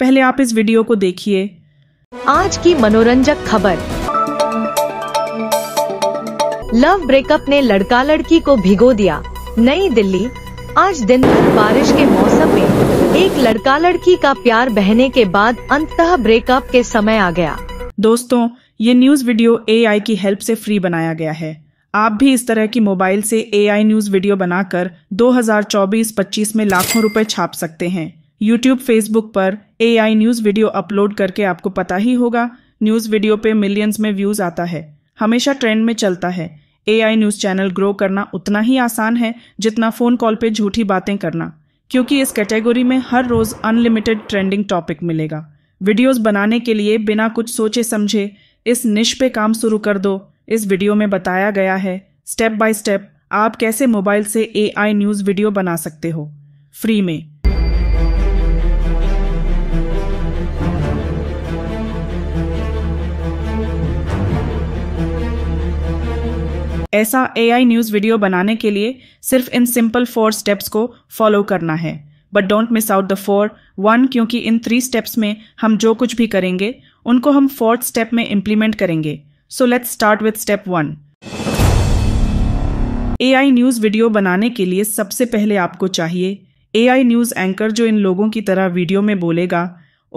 पहले आप इस वीडियो को देखिए आज की मनोरंजक खबर लव ब्रेकअप ने लड़का लड़की को भिगो दिया नई दिल्ली आज दिन भर बारिश के मौसम में एक लड़का लड़की का प्यार बहने के बाद अंततः ब्रेकअप के समय आ गया दोस्तों ये न्यूज वीडियो एआई की हेल्प से फ्री बनाया गया है आप भी इस तरह की मोबाइल से एआई न्यूज वीडियो बनाकर 2024-25 में लाखों रुपए छाप सकते हैं यूट्यूब फेसबुक पर A I news video upload करके आपको पता ही होगा न्यूज़ वीडियो पे मिलियंस में व्यूज़ आता है हमेशा ट्रेंड में चलता है A I news channel grow करना उतना ही आसान है जितना फ़ोन कॉल पे झूठी बातें करना क्योंकि इस कैटेगरी में हर रोज़ अनलिमिटेड ट्रेंडिंग टॉपिक मिलेगा वीडियोस बनाने के लिए बिना कुछ सोचे समझे इस निश पे काम शुरू कर दो इस वीडियो में बताया गया है स्टेप बाय स्टेप आप कैसे मोबाइल से ए आई न्यूज़ वीडियो बना सकते हो फ्री में ऐसा एआई न्यूज़ वीडियो बनाने के लिए सिर्फ इन सिंपल फोर स्टेप्स को फॉलो करना है but don't miss out the four one क्योंकि इन थ्री स्टेप्स में हम जो कुछ भी करेंगे उनको हम फोर्थ स्टेप में इम्प्लीमेंट करेंगे so let's start with step one A I news video बनाने के लिए सबसे पहले आपको चाहिए ए आई न्यूज़ एंकर जो इन लोगों की तरह वीडियो में बोलेगा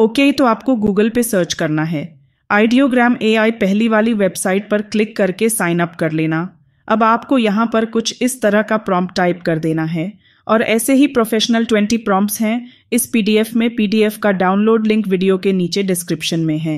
ओके okay, तो आपको गूगल पे सर्च करना है आइडियोग्राम आई पहली वाली वेबसाइट पर क्लिक करके साइन अप कर लेना अब आपको यहाँ पर कुछ इस तरह का प्रॉम्प्ट टाइप कर देना है और ऐसे ही प्रोफेशनल 20 प्रॉम्प्ट्स हैं इस पीडीएफ में पीडीएफ का डाउनलोड लिंक वीडियो के नीचे डिस्क्रिप्शन में है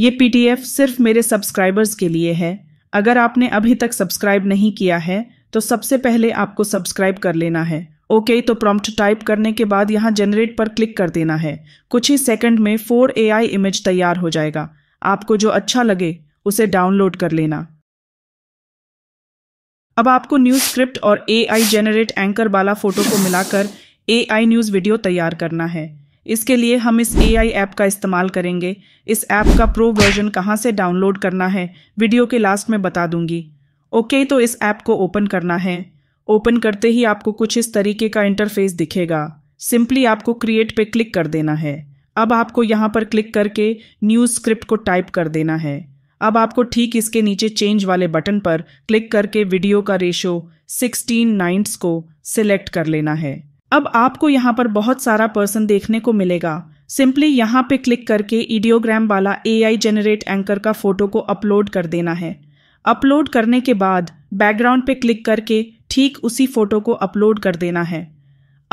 ये पीडीएफ सिर्फ मेरे सब्सक्राइबर्स के लिए है अगर आपने अभी तक सब्सक्राइब नहीं किया है तो सबसे पहले आपको सब्सक्राइब कर लेना है ओके okay, तो प्रॉम्प्ट टाइप करने के बाद यहाँ जनरेट पर क्लिक कर देना है कुछ ही सेकंड में फोर एआई इमेज तैयार हो जाएगा आपको जो अच्छा लगे उसे डाउनलोड कर लेना अब आपको न्यूज स्क्रिप्ट और ए आई जेनरेट एंकर वाला फोटो को मिलाकर ए आई न्यूज़ वीडियो तैयार करना है इसके लिए हम इस ए आई ऐप का इस्तेमाल करेंगे इस ऐप का प्रो वर्जन कहाँ से डाउनलोड करना है वीडियो के लास्ट में बता दूंगी ओके तो इस ऐप को ओपन करना है ओपन करते ही आपको कुछ इस तरीके का इंटरफेस दिखेगा सिंपली आपको क्रिएट पे क्लिक कर देना है अब आपको यहाँ पर क्लिक करके न्यूज़ स्क्रिप्ट को टाइप कर देना है अब आपको ठीक इसके नीचे चेंज वाले बटन पर क्लिक करके वीडियो का रेशो 16 नाइन्ट्स को सिलेक्ट कर लेना है अब आपको यहाँ पर बहुत सारा पर्सन देखने को मिलेगा सिंपली यहाँ पे क्लिक करके ईडियोग्राम वाला आई जनरेट एंकर का फोटो को अपलोड कर देना है अपलोड करने के बाद बैकग्राउंड पे क्लिक करके ठीक उसी फोटो को अपलोड कर देना है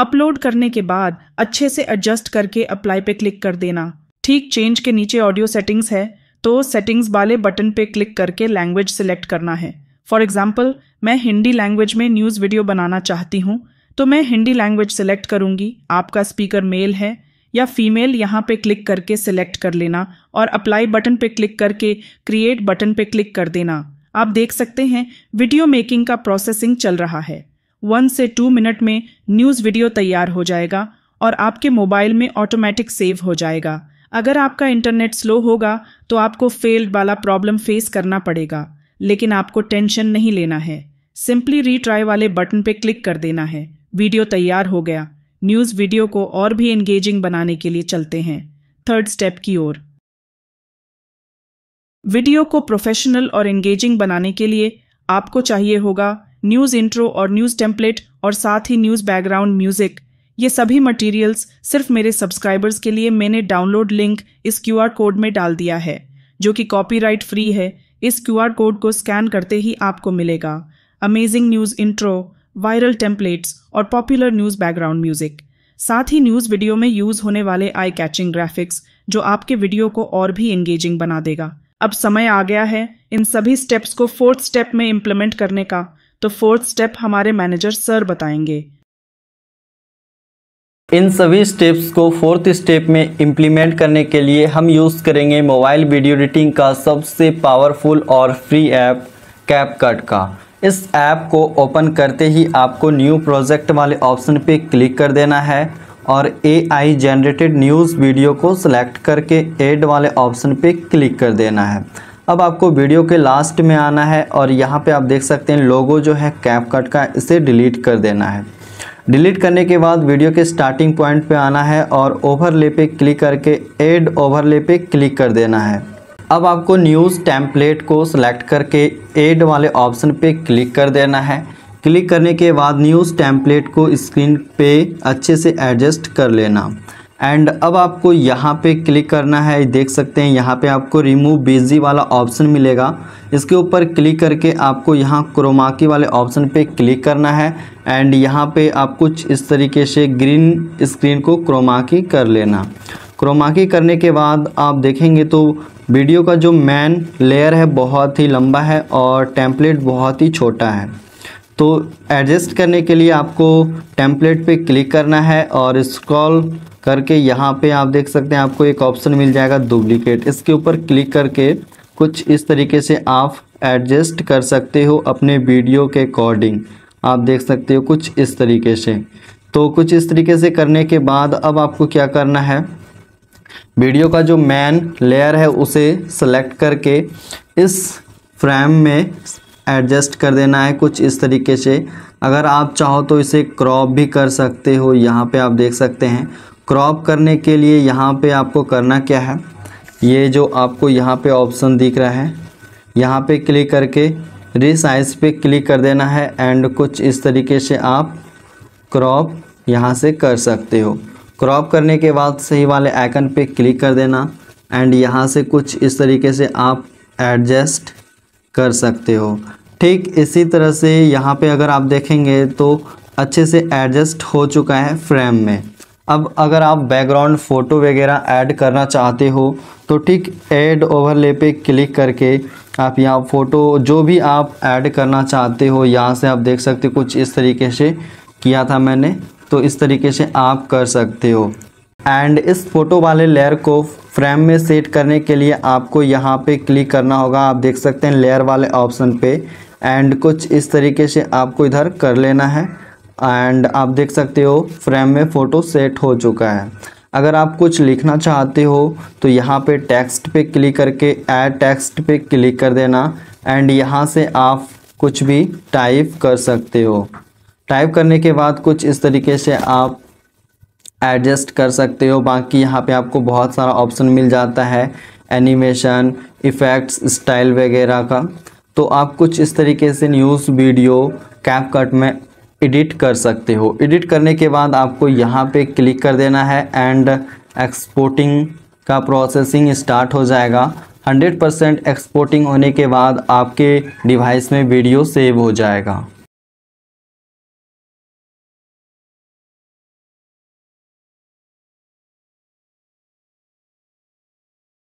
अपलोड करने के बाद अच्छे से एडजस्ट करके अप्लाई पे क्लिक कर देना ठीक चेंज के नीचे ऑडियो सेटिंग्स है तो सेटिंग्स वाले बटन पे क्लिक करके लैंग्वेज सेलेक्ट करना है फॉर एग्जाम्पल मैं हिंदी लैंग्वेज में न्यूज़ वीडियो बनाना चाहती हूँ तो मैं हिंदी लैंग्वेज सेलेक्ट करूँगी आपका स्पीकर मेल है या फीमेल यहाँ पे क्लिक करके सेलेक्ट कर लेना और अप्लाई बटन पे क्लिक करके क्रिएट बटन पे क्लिक कर देना आप देख सकते हैं वीडियो मेकिंग का प्रोसेसिंग चल रहा है वन से टू मिनट में न्यूज़ वीडियो तैयार हो जाएगा और आपके मोबाइल में ऑटोमेटिक सेव हो जाएगा अगर आपका इंटरनेट स्लो होगा तो आपको फेल्ड वाला प्रॉब्लम फेस करना पड़ेगा लेकिन आपको टेंशन नहीं लेना है सिंपली रीट्राई वाले बटन पे क्लिक कर देना है वीडियो तैयार हो गया न्यूज़ वीडियो को और भी एंगेजिंग बनाने के लिए चलते हैं थर्ड स्टेप की ओर वीडियो को प्रोफेशनल और एंगेजिंग बनाने के लिए आपको चाहिए होगा न्यूज़ इंट्रो और न्यूज़ टेम्पलेट और साथ ही न्यूज़ बैकग्राउंड म्यूज़िक ये सभी मटेरियल्स सिर्फ मेरे सब्सक्राइबर्स के लिए मैंने डाउनलोड लिंक इस क्यूआर कोड में डाल दिया है जो कि कॉपीराइट फ्री है इस क्यूआर कोड को स्कैन करते ही आपको मिलेगा amazing news intro viral templates और पॉपुलर न्यूज़ बैकग्राउंड म्यूज़िक साथ ही न्यूज़ वीडियो में यूज़ होने वाले आई कैचिंग ग्राफिक्स जो आपके वीडियो को और भी एंगेजिंग बना देगा अब समय आ गया है इन सभी स्टेप्स को फोर्थ स्टेप में इम्प्लीमेंट करने का तो फोर्थ स्टेप हमारे मैनेजर सर बताएंगे इन सभी स्टेप्स को फोर्थ स्टेप में इम्प्लीमेंट करने के लिए हम यूज़ करेंगे मोबाइल वीडियो एडिटिंग का सबसे पावरफुल और फ्री ऐप कैपकट का इस ऐप को ओपन करते ही आपको न्यू प्रोजेक्ट वाले ऑप्शन पे क्लिक कर देना है और एआई जनरेटेड न्यूज़ वीडियो को सिलेक्ट करके एड वाले ऑप्शन पे क्लिक कर देना है अब आपको वीडियो के लास्ट में आना है और यहाँ पे आप देख सकते हैं लोगो जो है कैपकट का इसे डिलीट कर देना है डिलीट करने के बाद वीडियो के स्टार्टिंग पॉइंट पे आना है और ओवरले पे क्लिक करके एड ओवरले पे क्लिक कर देना है अब आपको न्यूज़ टैम्पलेट को सिलेक्ट करके एड वाले ऑप्शन पे क्लिक कर देना है क्लिक करने के बाद न्यूज़ टैम्पलेट को स्क्रीन पे अच्छे से एडजस्ट कर लेना एंड अब आपको यहाँ पे क्लिक करना है देख सकते हैं यहाँ पे आपको रिमूव बिजी वाला ऑप्शन मिलेगा इसके ऊपर क्लिक करके आपको यहाँ क्रोमाकी वाले ऑप्शन पे क्लिक करना है एंड यहाँ पे आप कुछ इस तरीके से ग्रीन स्क्रीन को क्रोमाकी कर लेना क्रोमाकी करने के बाद आप देखेंगे तो वीडियो का जो मैन लेयर है बहुत ही लंबा है और टेम्पलेट बहुत ही छोटा है तो एडजस्ट करने के लिए आपको टैंपलेट पे क्लिक करना है और स्क्रॉल करके यहाँ पे आप देख सकते हैं आपको एक ऑप्शन मिल जाएगा डुप्लीकेट इसके ऊपर क्लिक करके कुछ इस तरीके से आप एडजस्ट कर सकते हो अपने वीडियो के अकॉर्डिंग आप देख सकते हो कुछ इस तरीके से तो कुछ इस तरीके से करने के बाद अब आपको क्या करना है वीडियो का जो मैन लेयर है उसे सेलेक्ट करके इस फ्रेम में एडजस्ट कर देना है कुछ इस तरीके से अगर आप चाहो तो इसे क्रॉप भी कर सकते हो यहाँ पे आप देख सकते हैं क्रॉप करने के लिए यहाँ पे आपको करना क्या है ये जो आपको यहाँ पे ऑप्शन दिख रहा है यहाँ पे क्लिक करके रिसाइज पे क्लिक कर देना है एंड कुछ इस तरीके से आप क्रॉप यहाँ से कर सकते हो क्रॉप करने के बाद सही वाले आइकन पे क्लिक कर देना एंड यहाँ से कुछ इस तरीके से आप एडजस्ट कर सकते हो ठीक इसी तरह से यहाँ पे अगर आप देखेंगे तो अच्छे से एडजस्ट हो चुका है फ्रेम में अब अगर आप बैकग्राउंड फ़ोटो वगैरह ऐड करना चाहते हो तो ठीक ऐड ओवरले पे क्लिक करके आप यहाँ फ़ोटो जो भी आप ऐड करना चाहते हो यहाँ से आप देख सकते हो कुछ इस तरीके से किया था मैंने तो इस तरीके से आप कर सकते हो एंड इस फ़ोटो वाले लेयर को फ्रेम में सेट करने के लिए आपको यहाँ पे क्लिक करना होगा आप देख सकते हैं लेयर वाले ऑप्शन पे एंड कुछ इस तरीके से आपको इधर कर लेना है एंड आप देख सकते हो फ्रेम में फ़ोटो सेट हो चुका है अगर आप कुछ लिखना चाहते हो तो यहाँ पे टेक्स्ट पे क्लिक करके ऐड टेक्स्ट पे क्लिक कर देना एंड यहाँ से आप कुछ भी टाइप कर सकते हो टाइप करने के बाद कुछ इस तरीके से आप एडजस्ट कर सकते हो बाकी यहाँ पे आपको बहुत सारा ऑप्शन मिल जाता है एनिमेशन इफ़ेक्ट्स स्टाइल वगैरह का तो आप कुछ इस तरीके से न्यूज़ वीडियो कैप कट में एडिट कर सकते हो एडिट करने के बाद आपको यहाँ पे क्लिक कर देना है एंड एक्सपोर्टिंग का प्रोसेसिंग स्टार्ट हो जाएगा 100% एक्सपोर्टिंग होने के बाद आपके डिवाइस में वीडियो सेव हो जाएगा